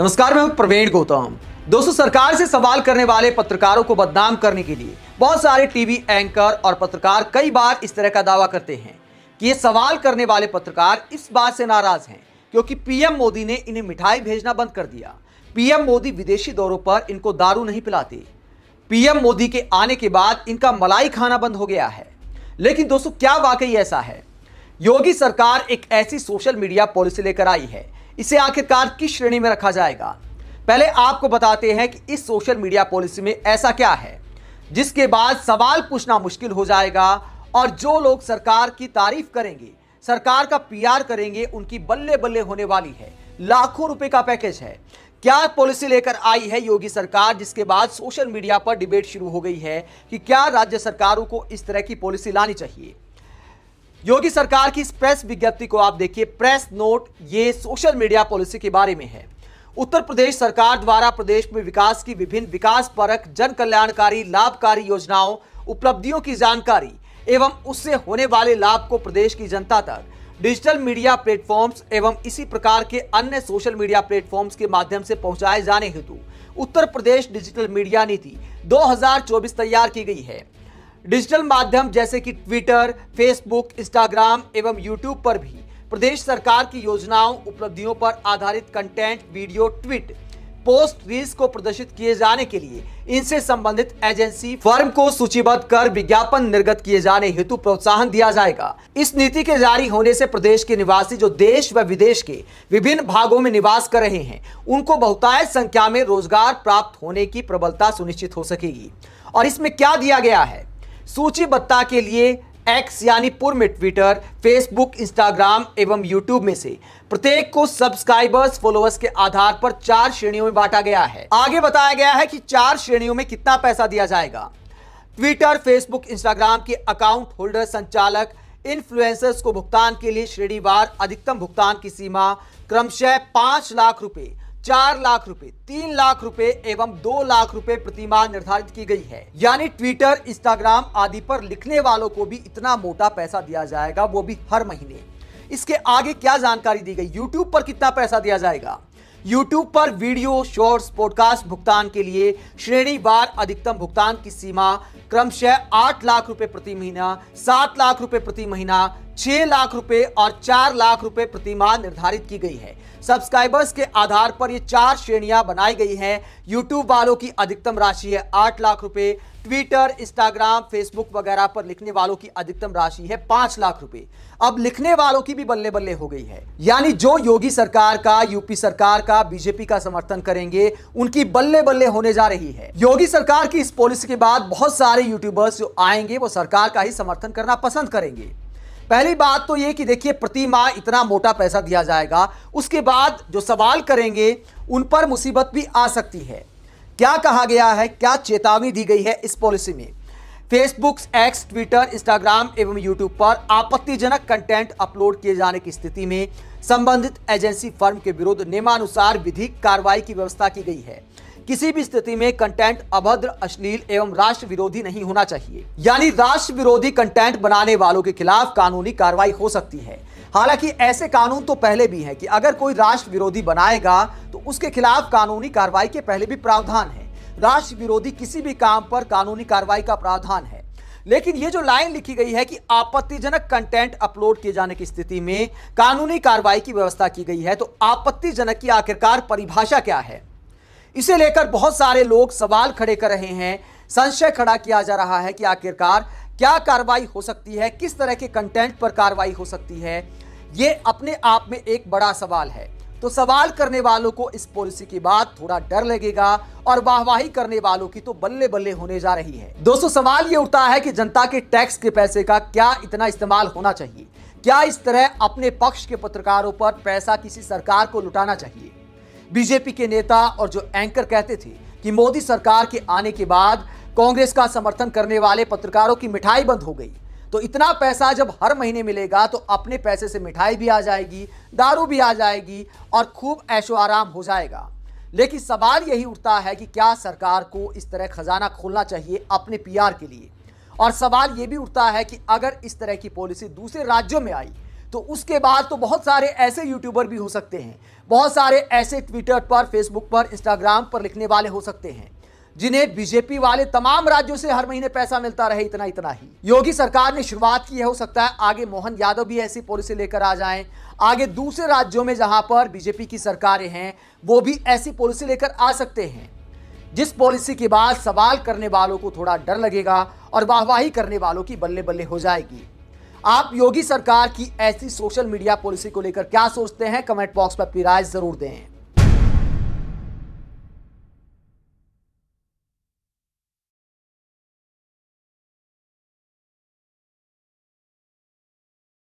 नमस्कार मैं प्रवीण गौतम दोस्तों सरकार से सवाल करने वाले पत्रकारों को बदनाम करने के लिए बहुत सारे टीवी एंकर और पत्रकार कई बार इस तरह का दावा करते हैं कि ये सवाल करने वाले पत्रकार इस बात से नाराज हैं क्योंकि पीएम मोदी ने इन्हें मिठाई भेजना बंद कर दिया पीएम मोदी विदेशी दौरों पर इनको दारू नहीं पिलाते पीएम मोदी के आने के बाद इनका मलाई खाना बंद हो गया है लेकिन दोस्तों क्या वाकई ऐसा है योगी सरकार एक ऐसी सोशल मीडिया पॉलिसी लेकर आई है इसे आखिरकार किस श्रेणी में रखा जाएगा पहले आपको बताते हैं कि इस सोशल मीडिया पॉलिसी में ऐसा क्या है जिसके बाद सवाल पूछना मुश्किल हो जाएगा और जो लोग सरकार की तारीफ करेंगे सरकार का पीआर करेंगे उनकी बल्ले बल्ले होने वाली है लाखों रुपए का पैकेज है क्या पॉलिसी लेकर आई है योगी सरकार जिसके बाद सोशल मीडिया पर डिबेट शुरू हो गई है कि क्या राज्य सरकारों को इस तरह की पॉलिसी लानी चाहिए योगी सरकार की इस प्रेस विज्ञप्ति को आप देखिए प्रेस नोट ये सोशल मीडिया पॉलिसी के बारे में है उत्तर प्रदेश सरकार द्वारा प्रदेश में विकास की विभिन्न विकास परक जन कल्याणकारी लाभकारी योजनाओं उपलब्धियों की जानकारी एवं उससे होने वाले लाभ को प्रदेश की जनता तक डिजिटल मीडिया प्लेटफॉर्म्स एवं इसी प्रकार के अन्य सोशल मीडिया प्लेटफॉर्म्स के माध्यम से पहुंचाए जाने हेतु उत्तर प्रदेश डिजिटल मीडिया नीति 2024 तैयार की गई है डिजिटल माध्यम जैसे कि ट्विटर फेसबुक इंस्टाग्राम एवं यूट्यूब पर भी प्रदेश सरकार की योजनाओं उपलब्धियों पर आधारित content video tweet post reels को प्रदर्शित किए जाने के लिए इनसे संबंधित एजेंसी फर्म को सूचीबद्ध कर विज्ञापन निर्गत किए जाने हेतु प्रोत्साहन दिया जाएगा इस नीति के जारी होने से प्रदेश के निवासी जो देश व विदेश के विभिन्न भागों में निवास कर रहे हैं उनको बहुतायत संख्या में रोजगार प्राप्त होने की प्रबलता सुनिश्चित हो सकेगी और इसमें क्या दिया गया है सूचीबद्धता के लिए एक्स यानी पूर्व में ट्विटर फेसबुक इंस्टाग्राम एवं यूट्यूब में से प्रत्येक को सब्सक्राइबर्स फॉलोअर्स के आधार पर चार श्रेणियों में बांटा गया है आगे बताया गया है कि चार श्रेणियों में कितना पैसा दिया जाएगा ट्विटर फेसबुक इंस्टाग्राम के अकाउंट होल्डर संचालक इन्फ्लुएंसर्स को भुगतान के लिए श्रेणीवार अधिकतम भुगतान की सीमा क्रमशः पांच लाख रुपए चार लाख रुपए तीन लाख रुपए एवं दो लाख रुपए प्रतिमा निर्धारित की गई है यानी ट्विटर इंस्टाग्राम आदि पर लिखने वालों को भी इतना मोटा पैसा दिया जाएगा वो भी हर महीने इसके आगे क्या जानकारी दी गई यूट्यूब पर कितना पैसा दिया जाएगा यूट्यूब पर वीडियो शॉर्ट्स पॉडकास्ट भुगतान के लिए श्रेणी बार अधिकतम भुगतान की सीमा क्रमशः आठ लाख रुपए प्रति महीना सात लाख रुपए प्रति महीना छह लाख रुपए और चार लाख रुपए प्रतिमाह निर्धारित की गई है सब्सक्राइबर्स के आधार पर ये चार श्रेणियां बनाई गई हैं यूट्यूब वालों की अधिकतम राशि है आठ लाख रुपए ट्विटर इंस्टाग्राम फेसबुक वगैरह पर लिखने वालों की अधिकतम राशि है पांच लाख रुपए अब लिखने वालों की भी बल्ले बल्ले हो गई है यानी जो योगी सरकार का यूपी सरकार का बीजेपी का समर्थन करेंगे उनकी बल्ले बल्ले होने जा रही है योगी सरकार की इस पॉलिसी के बाद बहुत सारे यूट्यूबर्स जो आएंगे वो सरकार का ही समर्थन करना पसंद करेंगे पहली बात तो ये कि देखिए प्रति माह इतना मोटा पैसा दिया जाएगा उसके बाद जो सवाल करेंगे उन पर मुसीबत भी आ सकती है क्या कहा गया है क्या चेतावनी दी गई है इस पॉलिसी में फेसबुक एक्स ट्विटर इंस्टाग्राम एवं यूट्यूब पर आपत्तिजनक कंटेंट अपलोड किए जाने की स्थिति में संबंधित एजेंसी फर्म के विरुद्ध नियमानुसार विधिक कार्रवाई की व्यवस्था की गई है किसी भी स्थिति में कंटेंट अभद्र अश्लील एवं राष्ट्र विरोधी नहीं होना चाहिए यानी राष्ट्र विरोधी कंटेंट बनाने वालों के खिलाफ कानूनी कार्रवाई हो सकती है हालांकि ऐसे कानून तो पहले भी हैं कि अगर कोई राष्ट्र विरोधी बनाएगा तो उसके खिलाफ कानूनी कार्रवाई के पहले भी प्रावधान है राष्ट्र विरोधी किसी भी काम पर कानूनी कार्रवाई का प्रावधान है लेकिन ये जो लाइन लिखी गई है कि आपत्तिजनक कंटेंट अपलोड किए जाने की स्थिति में कानूनी कार्रवाई की व्यवस्था की गई है तो आपत्तिजनक की आखिरकार परिभाषा क्या है इसे लेकर बहुत सारे लोग सवाल खड़े कर रहे हैं संशय खड़ा किया जा रहा है कि आखिरकार क्या कार्रवाई हो सकती है किस तरह के कंटेंट पर कार्रवाई हो सकती है ये अपने आप में एक बड़ा सवाल है तो सवाल करने वालों को इस पॉलिसी के बाद थोड़ा डर लगेगा और वाहवाही करने वालों की तो बल्ले बल्ले होने जा रही है दोस्तों सवाल ये उठता है कि जनता के टैक्स के पैसे का क्या इतना इस्तेमाल होना चाहिए क्या इस तरह अपने पक्ष के पत्रकारों पर पैसा किसी सरकार को लुटाना चाहिए बीजेपी के नेता और जो एंकर कहते थे कि मोदी सरकार के आने के बाद कांग्रेस का समर्थन करने वाले पत्रकारों की मिठाई बंद हो गई तो इतना पैसा जब हर महीने मिलेगा तो अपने पैसे से मिठाई भी आ जाएगी दारू भी आ जाएगी और खूब ऐशो आराम हो जाएगा लेकिन सवाल यही उठता है कि क्या सरकार को इस तरह खजाना खोलना चाहिए अपने पीआर के लिए और सवाल ये भी उठता है कि अगर इस तरह की पॉलिसी दूसरे राज्यों में आई तो उसके बाद तो बहुत सारे ऐसे यूट्यूबर भी हो सकते हैं बहुत सारे ऐसे ट्विटर पर फेसबुक पर इंस्टाग्राम पर लिखने वाले हो सकते हैं जिन्हें बीजेपी वाले तमाम राज्यों से हर महीने पैसा मिलता रहे इतना इतना ही योगी सरकार ने शुरुआत की है हो सकता है आगे मोहन यादव भी ऐसी पॉलिसी लेकर आ जाएं आगे दूसरे राज्यों में जहां पर बीजेपी की सरकारें हैं वो भी ऐसी पॉलिसी लेकर आ सकते हैं जिस पॉलिसी के बाद सवाल करने वालों को थोड़ा डर लगेगा और वाहवाही करने वालों की बल्ले बल्ले हो जाएगी आप योगी सरकार की ऐसी सोशल मीडिया पॉलिसी को लेकर क्या सोचते हैं कमेंट बॉक्स में अपनी राय जरूर दें